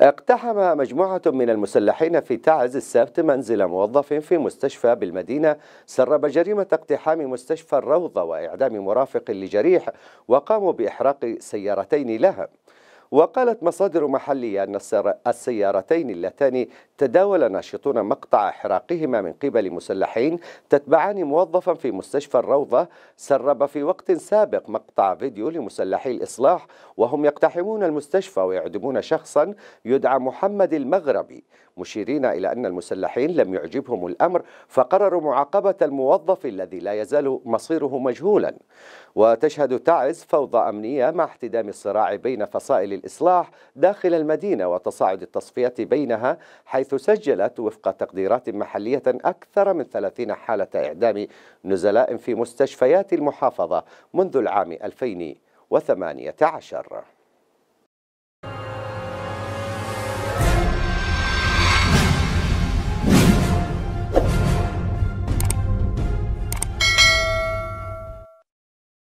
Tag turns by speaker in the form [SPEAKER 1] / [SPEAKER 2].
[SPEAKER 1] اقتحم مجموعة من المسلحين في تعز السبت منزل موظف في مستشفى بالمدينة سرب جريمة اقتحام مستشفى الروضة وإعدام مرافق لجريح وقاموا بإحراق سيارتين لها وقالت مصادر محلية أن السيارتين اللتان تداول ناشطون مقطع احراقهما من قبل مسلحين تتبعان موظفا في مستشفى الروضة سرب في وقت سابق مقطع فيديو لمسلحي الإصلاح وهم يقتحمون المستشفى ويعدمون شخصا يدعى محمد المغربي مشيرين إلى أن المسلحين لم يعجبهم الأمر فقرروا معاقبة الموظف الذي لا يزال مصيره مجهولا وتشهد تعز فوضى أمنية مع احتدام الصراع بين فصائل الإصلاح داخل المدينة وتصاعد التصفية بينها حيث حيث سجلت وفق تقديرات محلية أكثر من 30 حالة إعدام نزلاء في مستشفيات المحافظة منذ العام 2018